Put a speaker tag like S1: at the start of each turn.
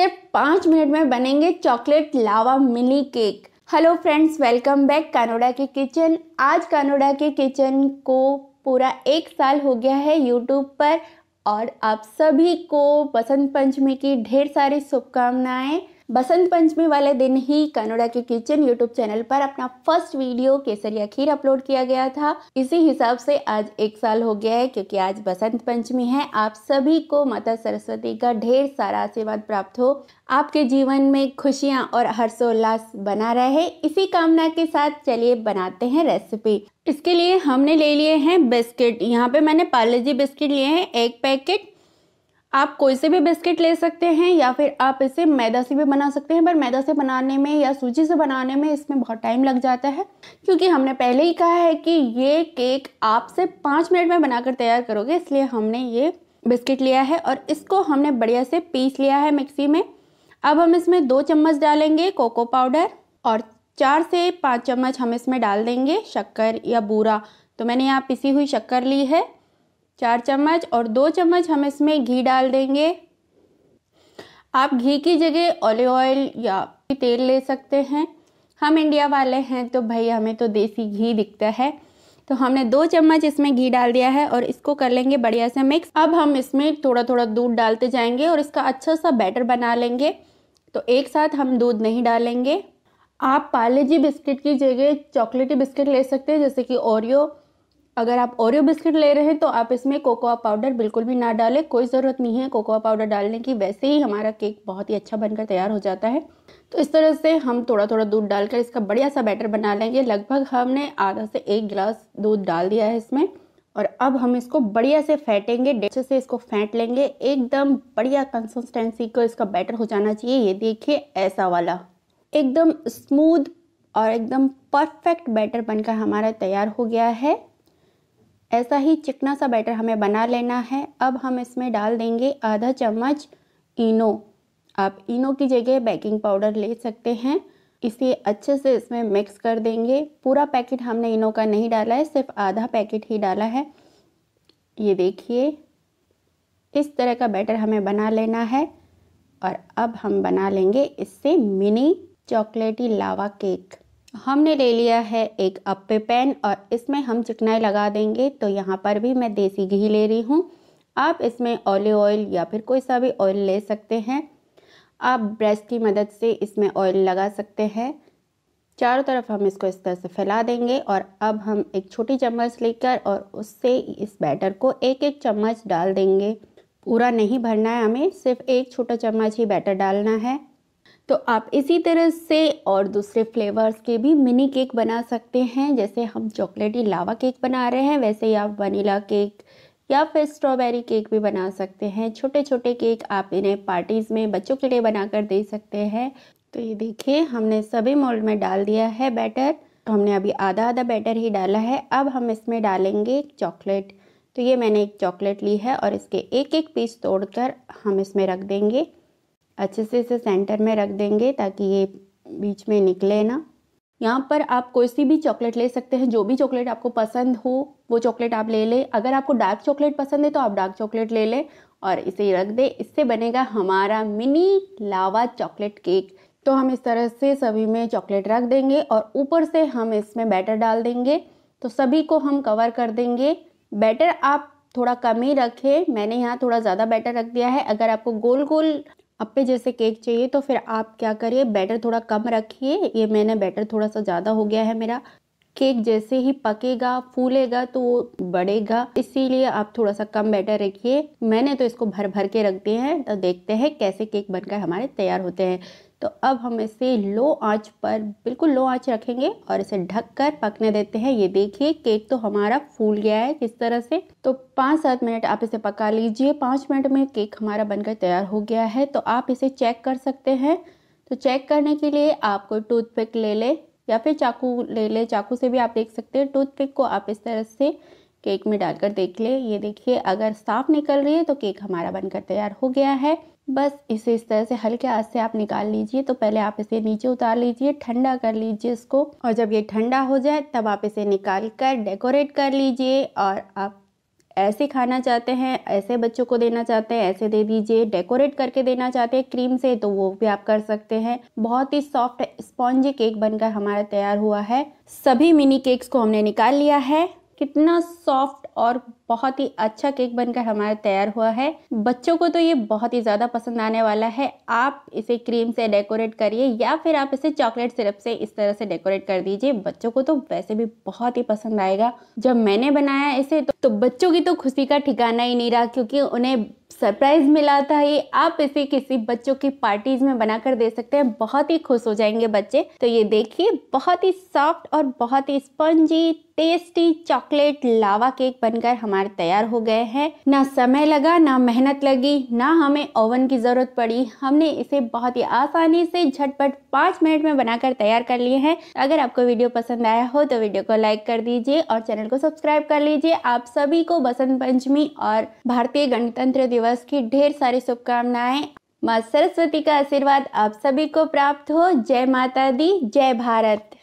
S1: सिर्फ पाँच मिनट में बनेंगे chocolate lava mini cake hello friends welcome back Kanoda के किचन आज कानोडा के किचन को पूरा एक साल हो गया है यूट्यूब पर और आप सभी को बसंत पंचमी की ढेर सारी शुभकामनाएं बसंत पंचमी वाले दिन ही कनाडा के किचन यूट्यूब चैनल पर अपना फर्स्ट वीडियो केसरिया खीर अपलोड किया गया था इसी हिसाब से आज एक साल हो गया है क्योंकि आज बसंत पंचमी है आप सभी को माता सरस्वती का ढेर सारा आशीर्वाद प्राप्त हो आपके जीवन में खुशियाँ और हर्षोल्लास बना रहे इसी कामना के साथ चलिए बनाते हैं रेसिपी इसके लिए हमने ले लिए हैं बिस्किट यहाँ पे मैंने पार्ले जी बिस्किट लिए हैं एक पैकेट आप कोई से भी बिस्किट ले सकते हैं या फिर आप इसे मैदा से भी बना सकते हैं पर मैदा से बनाने में या सूजी से बनाने में इसमें बहुत टाइम लग जाता है क्योंकि हमने पहले ही कहा है कि ये केक आप से पाँच मिनट में बनाकर तैयार करोगे इसलिए हमने ये बिस्किट लिया है और इसको हमने बढ़िया से पीस लिया है मिक्सी में अब हम इसमें दो चम्मच डालेंगे कोको पाउडर और चार से पाँच चम्मच हम इसमें डाल देंगे शक्कर या बूरा तो मैंने यहाँ पिसी हुई शक्कर ली है चार चम्मच और दो चम्मच हम इसमें घी डाल देंगे आप घी की जगह ऑलिव ऑयल या तेल ले सकते हैं हम इंडिया वाले हैं तो भाई हमें तो देसी घी दिखता है तो हमने दो चम्मच इसमें घी डाल दिया है और इसको कर लेंगे बढ़िया से मिक्स अब हम इसमें थोड़ा थोड़ा दूध डालते जाएंगे और इसका अच्छा सा बैटर बना लेंगे तो एक साथ हम दूध नहीं डालेंगे आप पाले जी बिस्किट की जगह चॉकलेटी बिस्किट ले सकते हैं जैसे कि ओरियो अगर आप ओरियो बिस्किट ले रहे हैं तो आप इसमें कोकोआ पाउडर बिल्कुल भी ना डालें कोई ज़रूरत नहीं है कोकोआ पाउडर डालने की वैसे ही हमारा केक बहुत ही अच्छा बनकर तैयार हो जाता है तो इस तरह से हम थोड़ा थोड़ा दूध डालकर इसका बढ़िया सा बैटर बना लेंगे लगभग हमने आधा से एक गिलास दूध डाल दिया है इसमें और अब हम इसको बढ़िया से फेंटेंगे अच्छे से इसको फेंट लेंगे एकदम बढ़िया कंसिस्टेंसी को इसका बैटर हो जाना चाहिए ये देखिए ऐसा वाला एकदम स्मूद और एकदम परफेक्ट बैटर बनकर हमारा तैयार हो गया है ऐसा ही चिकना सा बैटर हमें बना लेना है अब हम इसमें डाल देंगे आधा चम्मच इनो आप इनो की जगह बेकिंग पाउडर ले सकते हैं इसे अच्छे से इसमें मिक्स कर देंगे पूरा पैकेट हमने इनो का नहीं डाला है सिर्फ आधा पैकेट ही डाला है ये देखिए इस तरह का बैटर हमें बना लेना है और अब हम बना लेंगे इससे मिनी चॉकलेटी लावा केक हमने ले लिया है एक अप्पे पैन और इसमें हम चिकनाई लगा देंगे तो यहाँ पर भी मैं देसी घी ले रही हूँ आप इसमें ऑलिव ऑयल या फिर कोई सा भी ऑयल ले सकते हैं आप ब्रश की मदद से इसमें ऑयल लगा सकते हैं चारों तरफ हम इसको इस तरह से फैला देंगे और अब हम एक छोटी चम्मच लेकर और उससे इस बैटर को एक एक चम्मच डाल देंगे पूरा नहीं भरना है हमें सिर्फ एक छोटा चम्मच ही बैटर डालना है तो आप इसी तरह से और दूसरे फ्लेवर्स के भी मिनी केक बना सकते हैं जैसे हम चॉकलेटी लावा केक बना रहे हैं वैसे ही आप वनीला केक या फिर स्ट्रॉबेरी केक भी बना सकते हैं छोटे छोटे केक आप इन्हें पार्टीज़ में बच्चों के लिए बनाकर दे सकते हैं तो ये देखिए हमने सभी मोल्ड में डाल दिया है बैटर तो हमने अभी आधा आधा बैटर ही डाला है अब हम इसमें डालेंगे चॉकलेट तो ये मैंने एक चॉकलेट ली है और इसके एक एक पीस तोड़कर हम इसमें रख देंगे अच्छे से इसे सेंटर में रख देंगे ताकि ये बीच में निकले ना यहाँ पर आप कोई सी भी चॉकलेट ले सकते हैं जो भी चॉकलेट आपको पसंद हो वो चॉकलेट आप ले लें अगर आपको डार्क चॉकलेट पसंद है तो आप डार्क चॉकलेट ले लें और इसे रख दें इससे बनेगा हमारा मिनी लावा चॉकलेट केक तो हम इस तरह से सभी में चॉकलेट रख देंगे और ऊपर से हम इसमें बैटर डाल देंगे तो सभी को हम कवर कर देंगे बैटर आप थोड़ा कम ही रखें मैंने यहाँ थोड़ा ज़्यादा बैटर रख दिया है अगर आपको गोल गोल आप पे जैसे केक चाहिए तो फिर आप क्या करिए बैटर थोड़ा कम रखिए ये मैंने बैटर थोड़ा सा ज़्यादा हो गया है मेरा केक जैसे ही पकेगा फूलेगा तो वो बढ़ेगा इसीलिए आप थोड़ा सा कम बैटर रखिए मैंने तो इसको भर भर के रख दिए हैं तो देखते हैं कैसे केक बनकर हमारे तैयार होते हैं तो अब हम इसे लो आंच पर बिल्कुल लो आंच रखेंगे और इसे ढक कर पकने देते हैं ये देखिए केक तो हमारा फूल गया है किस तरह से तो पाँच सात मिनट आप इसे पका लीजिए पाँच मिनट में केक हमारा बनकर तैयार हो गया है तो आप इसे चेक कर सकते हैं तो चेक करने के लिए आप कोई टूथपिक ले लें या फिर चाकू ले लें चाकू से भी आप देख सकते हैं टूथपिक को आप इस तरह से केक में डालकर देख लें ये देखिए अगर साफ निकल रही है तो केक हमारा बनकर तैयार हो गया है बस इसे इस तरह से हल्के हाथ से आप निकाल लीजिए तो पहले आप इसे नीचे उतार लीजिए ठंडा कर लीजिए इसको और जब ये ठंडा हो जाए तब आप इसे निकाल कर डेकोरेट कर लीजिए और आप ऐसे खाना चाहते हैं ऐसे बच्चों को देना चाहते हैं ऐसे दे दीजिए डेकोरेट करके देना चाहते हैं क्रीम से तो वो भी आप कर सकते हैं बहुत ही सॉफ्ट स्पॉन्जी केक बनकर हमारा तैयार हुआ है सभी मिनी केक्स को हमने निकाल लिया है कितना सॉफ्ट और बहुत ही अच्छा केक बनकर हमारा तैयार हुआ है बच्चों को तो ये बहुत ही ज़्यादा पसंद आने वाला है आप इसे क्रीम से डेकोरेट करिए या फिर आप इसे चॉकलेट सिरप से इस तरह से डेकोरेट कर दीजिए बच्चों को तो वैसे भी बहुत ही पसंद आएगा जब मैंने बनाया इसे तो, तो बच्चों की तो खुशी का ठिकाना ही नहीं रहा क्योंकि उन्हें सरप्राइज मिला था ये आप इसे किसी बच्चों की पार्टीज में बनाकर दे सकते हैं बहुत ही खुश हो जाएंगे बच्चे तो ये देखिए बहुत ही सॉफ्ट और बहुत ही spongy tasty chocolate lava cake बनकर हमारे तैयार हो गए हैं ना समय लगा ना मेहनत लगी ना हमें ओवन की जरूरत पड़ी हमने इसे बहुत ही आसानी से झटपट पाँच मिनट में बनाकर तैयार कर लिए हैं अगर आपको वीडियो पसंद आया हो तो वीडियो को लाइक कर दीजिए और चैनल को सब्सक्राइब कर लीजिए आप सभी को बसंत पंचमी और भारतीय गणतंत्र दिवस दिवस की ढेर सारी शुभकामनाएं माँ सरस्वती का आशीर्वाद आप सभी को प्राप्त हो जय माता दी जय भारत